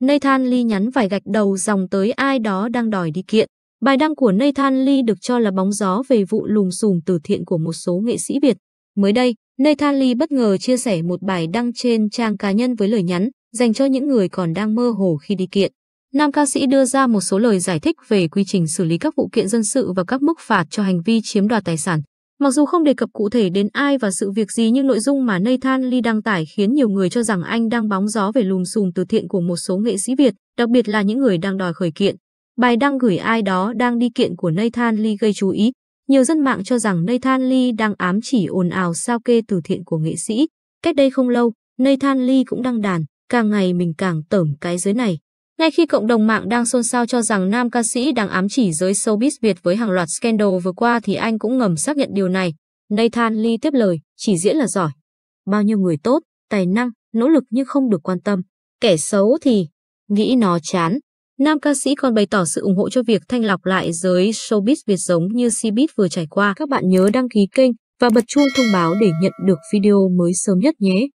Nathan Lee nhắn vài gạch đầu dòng tới ai đó đang đòi đi kiện. Bài đăng của Nathan Lee được cho là bóng gió về vụ lùm xùm từ thiện của một số nghệ sĩ Việt. Mới đây, Nathan Lee bất ngờ chia sẻ một bài đăng trên trang cá nhân với lời nhắn dành cho những người còn đang mơ hồ khi đi kiện. Nam ca sĩ đưa ra một số lời giải thích về quy trình xử lý các vụ kiện dân sự và các mức phạt cho hành vi chiếm đoạt tài sản. Mặc dù không đề cập cụ thể đến ai và sự việc gì nhưng nội dung mà Nathan Lee đăng tải khiến nhiều người cho rằng anh đang bóng gió về lùm xùm từ thiện của một số nghệ sĩ Việt, đặc biệt là những người đang đòi khởi kiện. Bài đăng gửi ai đó đang đi kiện của Nathan Lee gây chú ý. Nhiều dân mạng cho rằng Nathan Lee đang ám chỉ ồn ào sao kê từ thiện của nghệ sĩ. Cách đây không lâu, Nathan Lee cũng đăng đàn, càng ngày mình càng tởm cái giới này. Ngay khi cộng đồng mạng đang xôn xao cho rằng nam ca sĩ đang ám chỉ giới showbiz Việt với hàng loạt scandal vừa qua thì anh cũng ngầm xác nhận điều này. Nathan Lee tiếp lời, chỉ diễn là giỏi. Bao nhiêu người tốt, tài năng, nỗ lực nhưng không được quan tâm. Kẻ xấu thì nghĩ nó chán. Nam ca sĩ còn bày tỏ sự ủng hộ cho việc thanh lọc lại giới showbiz Việt giống như Cbiz vừa trải qua. Các bạn nhớ đăng ký kênh và bật chuông thông báo để nhận được video mới sớm nhất nhé.